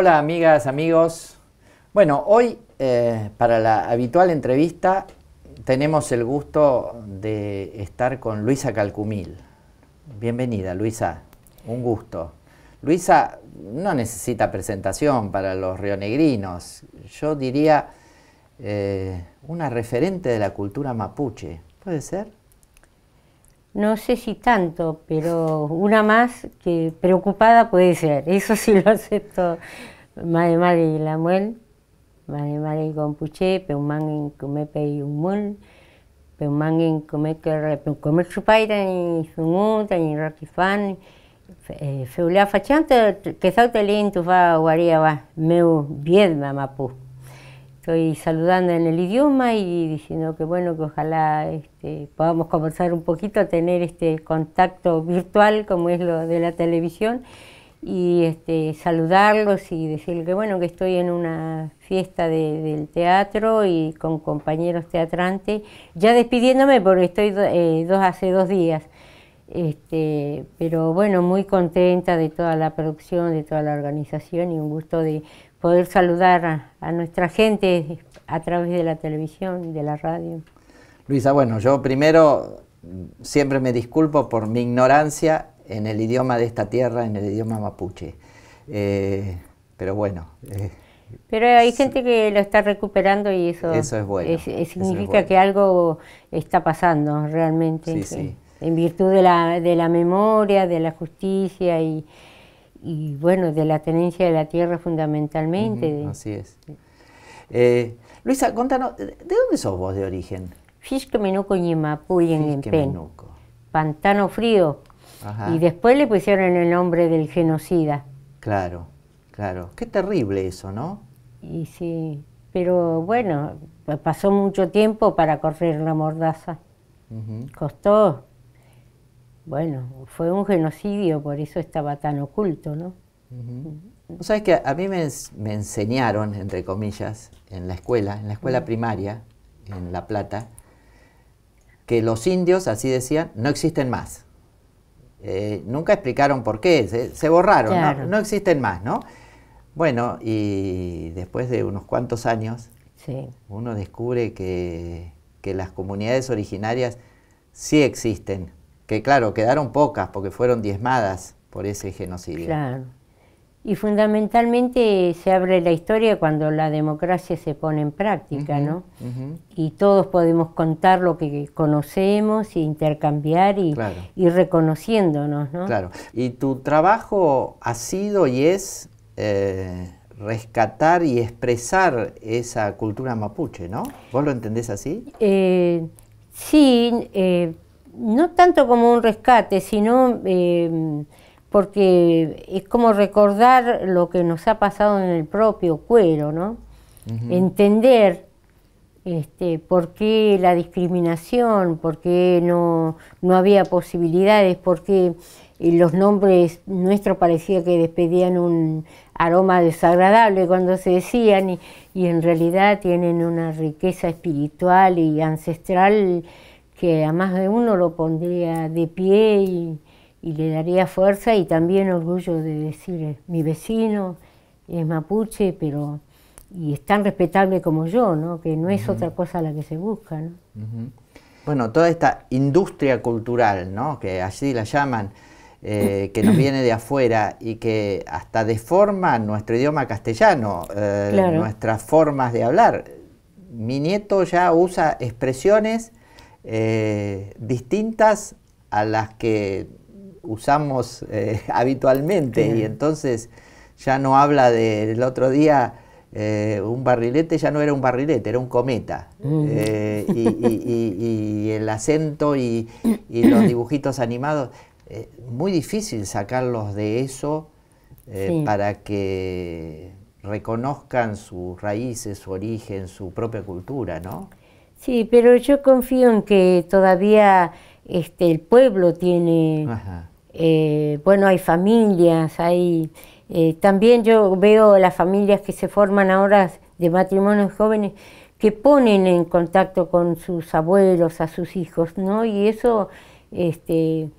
Hola amigas, amigos. Bueno, hoy eh, para la habitual entrevista tenemos el gusto de estar con Luisa Calcumil. Bienvenida Luisa, un gusto. Luisa no necesita presentación para los rionegrinos, yo diría eh, una referente de la cultura mapuche, ¿puede ser? no sé si tanto, pero una más que preocupada puede ser, eso sí lo acepto María mari la muel, mare con puche, pero en come pe un mul, pero en come que come chupaita ni sumuta ni rakifan, feulea eh, fachante, que saute lindo va Guaria va, meu viedma mapu. Estoy saludando en el idioma y diciendo que bueno, que ojalá este, podamos conversar un poquito, tener este contacto virtual como es lo de la televisión y este, saludarlos y decirles que bueno, que estoy en una fiesta del teatro y con compañeros teatrantes, ya despidiéndome porque estoy eh, dos, hace dos días. Este, pero bueno, muy contenta de toda la producción, de toda la organización y un gusto de poder saludar a, a nuestra gente a través de la televisión y de la radio. Luisa, bueno, yo primero siempre me disculpo por mi ignorancia en el idioma de esta tierra, en el idioma mapuche. Eh, pero bueno. Eh, pero hay gente que lo está recuperando y eso, eso es bueno, significa que algo está pasando realmente. Sí, sí. En virtud de la, memoria, de la justicia y, bueno, de la tenencia de la tierra fundamentalmente. así es. Eh, Luisa, contanos, ¿de dónde sos vos de origen? Fisque Menuco y en Pen. Pantano Frío, y después le pusieron el nombre del genocida. Claro, claro. Qué terrible eso, ¿no? Y sí, pero bueno, pasó mucho tiempo para correr la mordaza. Costó. Bueno, fue un genocidio, por eso estaba tan oculto, ¿no? ¿Sabes que a mí me, enseñaron, entre comillas, en la escuela, en la escuela primaria, en La Plata, que los indios, así decían, no existen más. Eh, nunca explicaron por qué, se, borraron, no, existen más, ¿no? Bueno, y después de unos cuantos años, uno descubre que, las comunidades originarias sí existen, que claro, quedaron pocas porque fueron diezmadas por ese genocidio. Y fundamentalmente se abre la historia cuando la democracia se pone en práctica, ¿no? Y todos podemos contar lo que conocemos, e intercambiar y, reconociéndonos, ¿no? Claro. Y tu trabajo ha sido y es eh, rescatar y expresar esa cultura mapuche, ¿no? ¿Vos lo entendés así? Eh, sí, eh, no tanto como un rescate, sino porque es como recordar lo que nos ha pasado en el propio cuero, ¿no? Entender este, por qué la discriminación, por qué no, había posibilidades, por qué eh, los nombres nuestros parecía que despedían un aroma desagradable cuando se decían y en realidad tienen una riqueza espiritual y ancestral que a más de uno lo pondría de pie y, y le daría fuerza y también orgullo de decir, mi vecino es mapuche, pero y es tan respetable como yo, ¿no? que no es otra cosa la que se busca. ¿no? Bueno, toda esta industria cultural, ¿no? que así la llaman, eh, que nos viene de afuera y que hasta deforma nuestro idioma castellano, eh, nuestras formas de hablar. Mi nieto ya usa expresiones eh, distintas a las que usamos eh, habitualmente y entonces ya no habla del otro día. Eh, un barrilete ya no era un barrilete, era un cometa. Mm. Eh, y, el acento y, los dibujitos animados, muy difícil sacarlos de eso para que reconozcan sus raíces, su origen, su propia cultura, ¿no? Sí, pero yo confío en que todavía este, el pueblo tiene eh, bueno, hay familias, hay... Eh, también yo veo las familias que se forman ahora de matrimonios jóvenes que ponen en contacto con sus abuelos, a sus hijos, ¿no? Y eso este,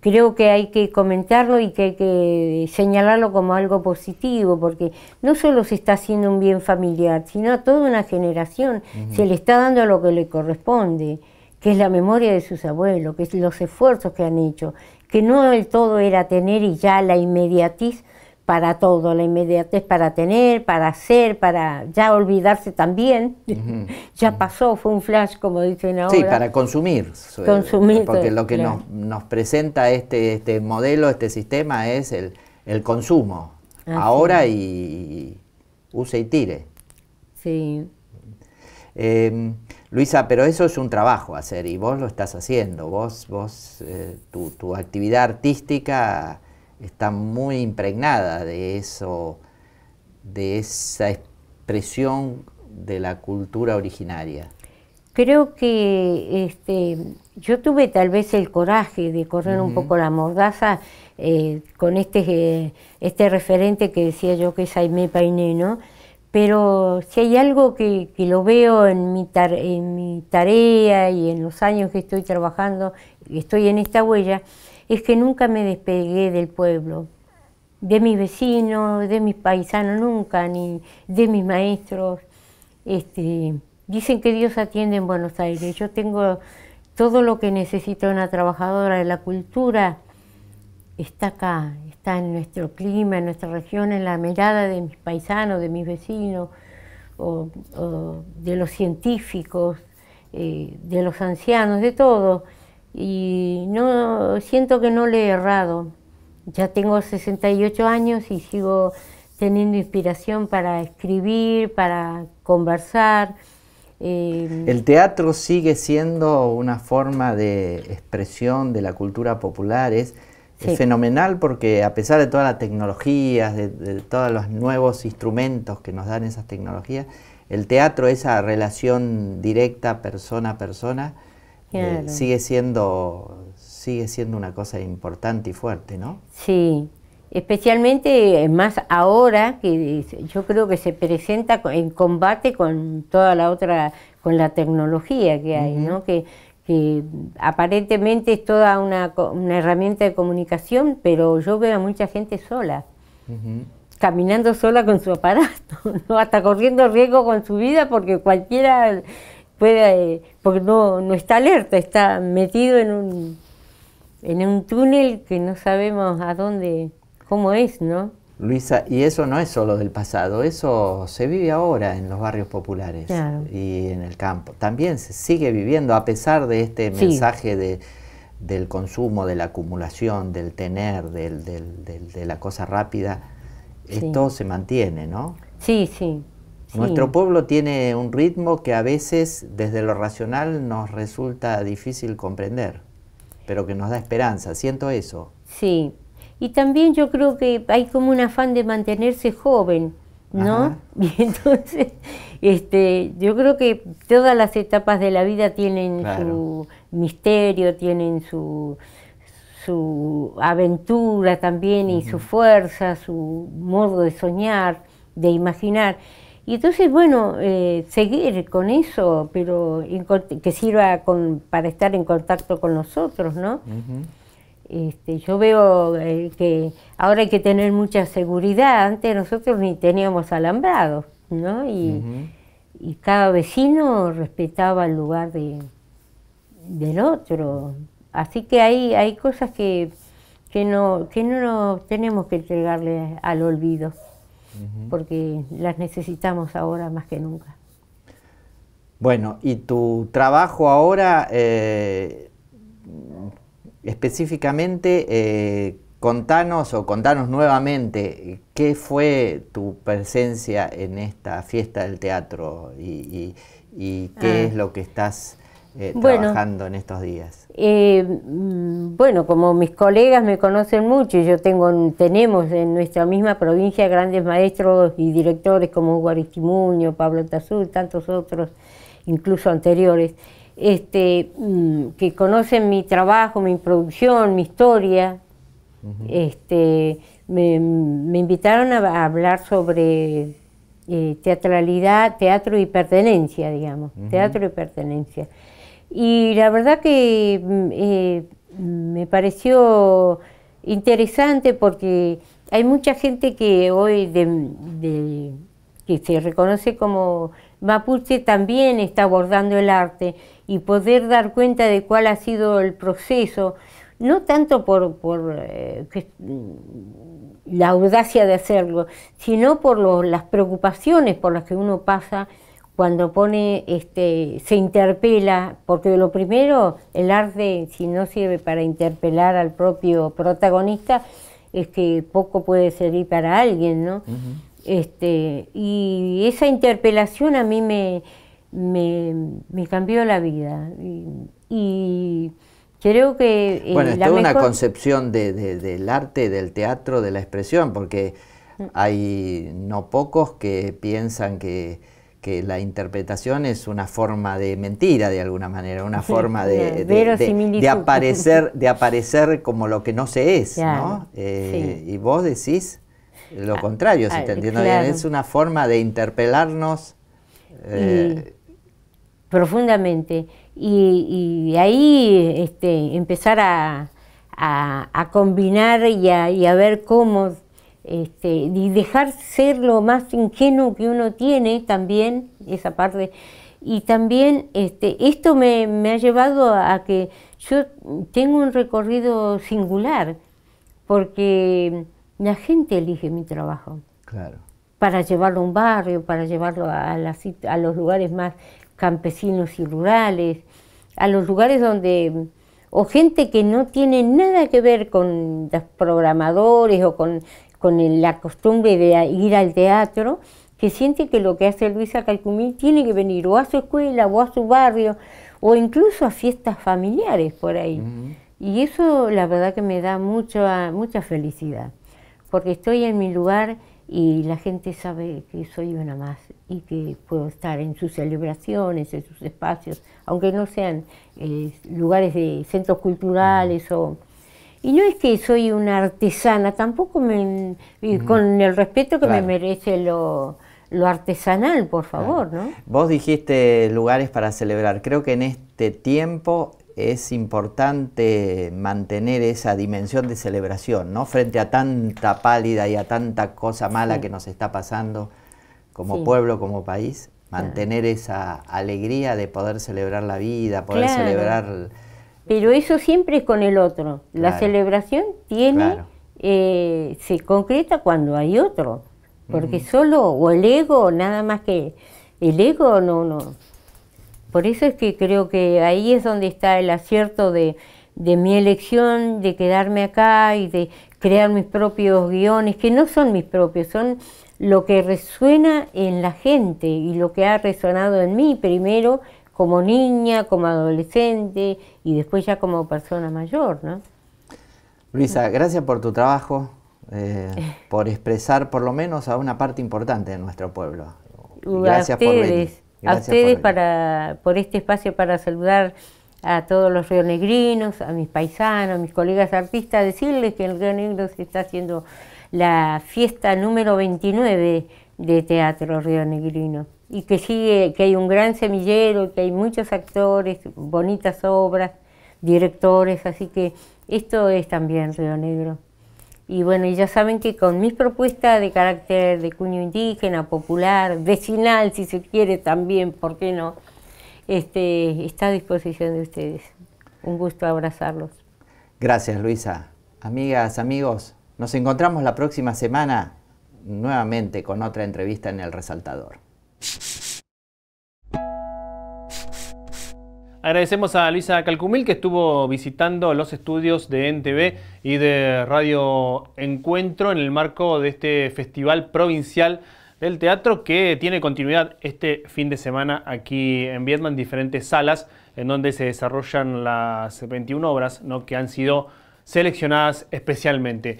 creo que hay que comentarlo y que hay que señalarlo como algo positivo, porque no solo se está haciendo un bien familiar, sino a toda una generación se le está dando lo que le corresponde que es la memoria de sus abuelos, que es los esfuerzos que han hecho, que no el todo era tener y ya la inmediatiz para todo, la inmediatez para tener, para hacer, para ya olvidarse también, ya pasó, fue un flash como dicen ahora. Sí, para consumir. Consumir. Porque lo que nos, presenta este, este modelo, este sistema es el, consumo, ahora y, use y tire. Sí. Em, Luisa, pero eso es un trabajo hacer y vos lo estás haciendo, vos, vos eh, tu, actividad artística está muy impregnada de eso, de esa expresión de la cultura originaria. Creo que este, yo tuve tal vez el coraje de correr un poco la mordaza eh, con este, eh, este referente que decía yo que es Jaime Paineno, pero si hay algo que, que lo veo en mi, en mi tarea y en los años que estoy trabajando, estoy en esta huella, es que nunca me despegué del pueblo, de mis vecinos, de mis paisanos, nunca, ni de mis maestros. Este, dicen que Dios atiende en Buenos Aires. Yo tengo todo lo que necesita una trabajadora de la cultura está acá, está en nuestro clima, en nuestra región, en la mirada de mis paisanos, de mis vecinos, de los científicos, eh, de los ancianos, de todo. Y no siento que no le he errado. Ya tengo 68 años y sigo teniendo inspiración para escribir, para conversar. Eh, ¿El teatro sigue siendo una forma de expresión de la cultura popular? ¿Es es fenomenal porque a pesar de todas las tecnologías, de, todos los nuevos instrumentos que nos dan esas tecnologías, el teatro, esa relación directa persona a persona, eh, sigue, siendo, sigue siendo una cosa importante y fuerte, ¿no? Sí, especialmente eh, más ahora que yo creo que se presenta en combate con toda la otra, con la tecnología que hay, ¿no? que aparentemente es toda una, herramienta de comunicación, pero yo veo a mucha gente sola, caminando sola con su aparato, hasta corriendo riesgo con su vida porque cualquiera puede, porque no, no está alerta, está metido en un, en un túnel que no sabemos a dónde, cómo es, ¿no? Luisa, y eso no es solo del pasado, eso se vive ahora en los barrios populares y en el campo. También se sigue viviendo a pesar de este mensaje de, del consumo, de la acumulación, del tener, de la cosa rápida. Esto se mantiene, ¿no? sí, sí. Nuestro pueblo tiene un ritmo que a veces desde lo racional nos resulta difícil comprender, pero que nos da esperanza. Siento eso. Sí, y también yo creo que hay como un afán de mantenerse joven, ¿no? Y entonces, este, yo creo que todas las etapas de la vida tienen su misterio, tienen su, su aventura también y su fuerza, su modo de soñar, de imaginar. Y entonces, bueno, eh, seguir con eso, pero que sirva para estar en contacto con nosotros, ¿no? Este, yo veo eh, que ahora hay que tener mucha seguridad. Antes nosotros ni teníamos alambrados, ¿no? Y, cada vecino respetaba el lugar de, del otro. Así que hay, hay cosas que, que, no, que no nos tenemos que entregarle al olvido, porque las necesitamos ahora más que nunca. Bueno, y tu trabajo ahora... Eh Específicamente, eh, contanos o contanos nuevamente eh, qué fue tu presencia en esta fiesta del teatro y, qué ah. es lo que estás eh, trabajando en estos días. Mm, bueno, como mis colegas me conocen mucho, y yo tengo, tenemos en nuestra misma provincia grandes maestros y directores como Hugo Aristimuño, Pablo Tazú, tantos otros, incluso anteriores. Este, mm, que conocen mi trabajo, mi producción, mi historia. Este, me, invitaron a, hablar sobre eh, teatralidad, teatro y pertenencia, digamos, teatro y pertenencia. Y la verdad que mm, eh, me pareció interesante porque hay mucha gente que hoy que se reconoce como mapuche también está abordando el arte y poder dar cuenta de cuál ha sido el proceso, no tanto por, por eh, mm, la audacia de hacerlo, sino por las preocupaciones por las que uno pasa cuando pone, este, se interpela, porque lo primero, el arte, si no sirve para interpelar al propio protagonista, es que poco puede servir para alguien, ¿no? este, y esa interpelación a mí me, me, cambió la vida. Y, creo que... bueno, eh, bueno, es una concepción del arte, del teatro, de la expresión, porque mm. hay no pocos que piensan que, la interpretación es una forma de mentira de alguna manera, una forma de, de, aparecer, de aparecer como lo que no se es, ¿no? Eh, y vos decís lo ah, contrario, si ah, te eh, entiendo bien, es una forma de interpelarnos profundamente. Y, ahí este, empezar a, combinar y a, ver cómo, este, y dejar ser lo más ingenuo que uno tiene también, esa parte. Y también este, esto me, ha llevado a que yo tengo un recorrido singular, porque la gente elige mi trabajo. Claro. Para llevarlo a un barrio, para llevarlo a, a los lugares más campesinos y rurales, a los lugares donde o gente que no tiene nada que ver con los programadores o con, la costumbre de ir al teatro, que siente que lo que hace Luisa Calcumín tiene que venir o a su escuela o a su barrio o incluso a fiestas familiares por ahí. Y eso la verdad que me da mucha, mucha felicidad, porque estoy en mi lugar y la gente sabe que soy una más y que puedo estar en sus celebraciones, en sus espacios, aunque no sean eh, lugares de centros culturales o... Y no es que soy una artesana, tampoco me, con el respeto que me merece lo, lo, artesanal, por favor. ¿no? Vos dijiste lugares para celebrar. Creo que en este tiempo es importante mantener esa dimensión de celebración, ¿no? Frente a tanta pálida y a tanta cosa mala que nos está pasando como pueblo, como país, mantener esa alegría de poder celebrar la vida, poder celebrar... Pero eso siempre es con el otro. La celebración tiene, eh, se concreta cuando hay otro, porque solo, o el ego, nada más que el ego no, no, por eso es que creo que ahí es donde está el acierto de, mi elección, de quedarme acá y de crear mis propios guiones, que no son mis propios, son lo que resuena en la gente y lo que ha resonado en mí primero como niña, como adolescente y después ya como persona mayor, ¿no? Luisa, gracias por tu trabajo, eh, por expresar por lo menos a una parte importante de nuestro pueblo. Uh, gracias por venir a ustedes por, para, por este espacio para saludar a todos los rionegrinos, a mis paisanos, a mis colegas artistas, decirles que el Río Negro se está haciendo la fiesta número 29 de Teatro Rionegrino y que sigue, que hay un gran semillero, que hay muchos actores, bonitas obras, directores, así que esto es también Río Negro. Y bueno, ya saben que con mis propuestas de carácter de cuño indígena, popular, vecinal, si se quiere también, ¿por qué no? Este, está a disposición de ustedes. Un gusto abrazarlos. Gracias, Luisa. Amigas, amigos, nos encontramos la próxima semana nuevamente con otra entrevista en El Resaltador. Agradecemos a Luisa Calcumil que estuvo visitando los estudios de NTV y de Radio Encuentro en el marco de este Festival Provincial del Teatro que tiene continuidad este fin de semana aquí en Vietnam, diferentes salas en donde se desarrollan las 21 obras ¿no? que han sido seleccionadas especialmente.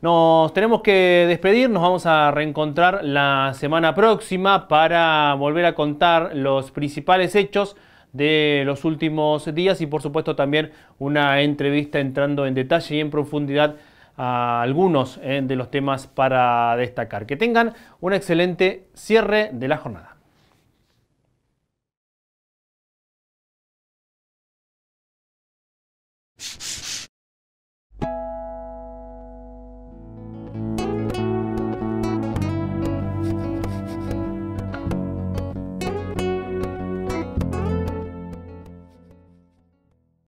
Nos tenemos que despedir, nos vamos a reencontrar la semana próxima para volver a contar los principales hechos de los últimos días y por supuesto también una entrevista entrando en detalle y en profundidad a algunos eh, de los temas para destacar. Que tengan un excelente cierre de la jornada.